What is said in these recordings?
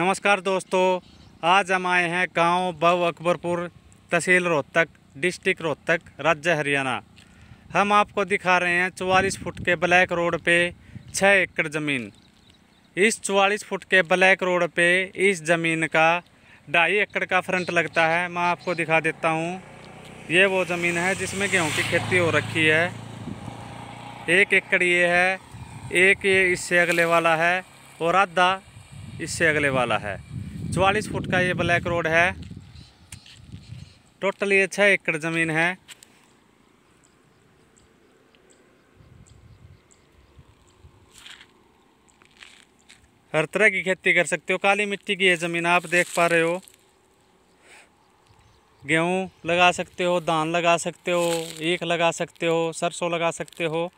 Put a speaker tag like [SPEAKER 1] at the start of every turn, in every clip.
[SPEAKER 1] नमस्कार दोस्तों आज हम आए हैं गांव बव अकबरपुर तहसील रोहतक डिस्ट्रिक्ट रोहतक राज्य हरियाणा हम आपको दिखा रहे हैं चवालीस फुट के ब्लैक रोड पे छः एकड़ ज़मीन इस चवालीस फुट के ब्लैक रोड पे इस ज़मीन का ढाई एकड़ का फ्रंट लगता है मैं आपको दिखा देता हूँ ये वो ज़मीन है जिसमें गेहूँ की खेती हो रखी है एक एकड़ ये है एक ये इससे अगले वाला है और आधा इससे अगले वाला है चवालीस फुट का ये ब्लैक रोड है टोटल ये अच्छा छः एकड़ ज़मीन है हर तरह की खेती कर सकते हो काली मिट्टी की ये ज़मीन आप देख पा रहे हो गेहूँ लगा सकते हो धान लगा सकते हो ईख लगा सकते हो सरसों लगा सकते हो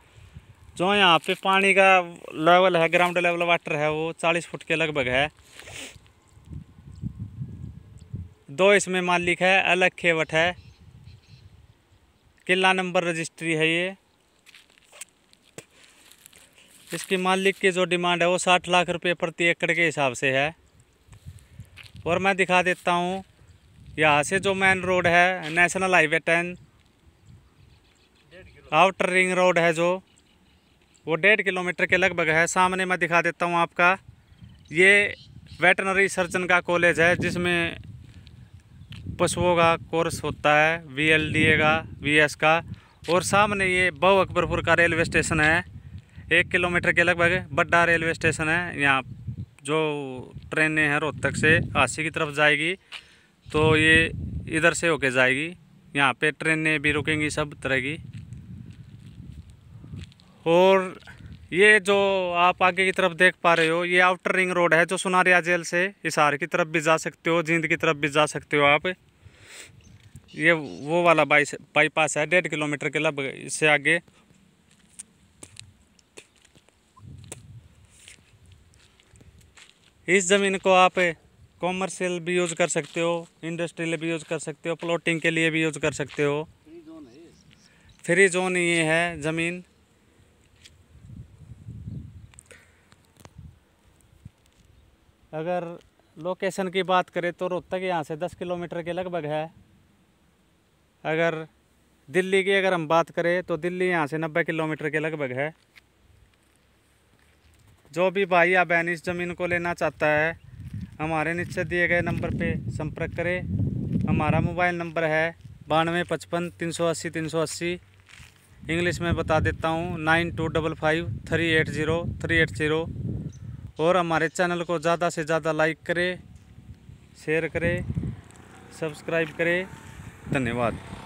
[SPEAKER 1] जो यहाँ पे पानी का लेवल है ग्राउंड लेवल वाटर है वो चालीस फुट के लगभग है दो इसमें मालिक है अलग खेवट है किला नंबर रजिस्ट्री है ये इसकी मालिक की जो डिमांड है वो साठ लाख रुपए प्रति एकड़ के हिसाब से है और मैं दिखा देता हूँ यहाँ से जो मेन रोड है national highway ten outer ring road है जो वो डेढ़ किलोमीटर के लगभग है सामने मैं दिखा देता हूँ आपका ये वेटनरी सर्जन का कॉलेज है जिसमें पशुओं का कोर्स होता है वी एल डी ए का वी एस का और सामने ये बहु अकबरपुर का रेलवे स्टेशन है एक किलोमीटर के लगभग बड्डा रेलवे स्टेशन है यहाँ जो ट्रेनें हैं रोहतक से हासी की तरफ जाएगी तो ये इधर से होके जाएगी यहाँ पे ट्रेनें भी रुकेंगी सब तरह की और ये जो आप आगे की तरफ देख पा रहे हो ये आउटर रिंग रोड है जो सुनारिया जेल से इसार की तरफ भी जा सकते हो जींद की तरफ भी जा सकते हो आप ये वो वाला बाई बाईपास है डेढ़ किलोमीटर के लगभग इससे आगे इस ज़मीन को आप कॉमर्शियल भी यूज़ कर सकते हो इंडस्ट्रियल भी यूज़ कर सकते हो प्लॉटिंग के लिए भी यूज़ कर सकते हो फ्री जोन ये है ज़मीन अगर लोकेशन की बात करें तो रोहतक यहाँ से दस किलोमीटर के लगभग है अगर दिल्ली की अगर हम बात करें तो दिल्ली यहाँ से नब्बे किलोमीटर के लगभग है जो भी भाई या बहन इस ज़मीन को लेना चाहता है हमारे नीचे दिए गए नंबर पे संपर्क करें हमारा मोबाइल नंबर है बानवे पचपन तीन सौ अस्सी तीन सौ अस्सी इंग्लिश में बता देता हूँ nine two double five three eight zero three eight zero और हमारे चैनल को ज़्यादा से ज़्यादा लाइक करें शेयर करें सब्सक्राइब करें धन्यवाद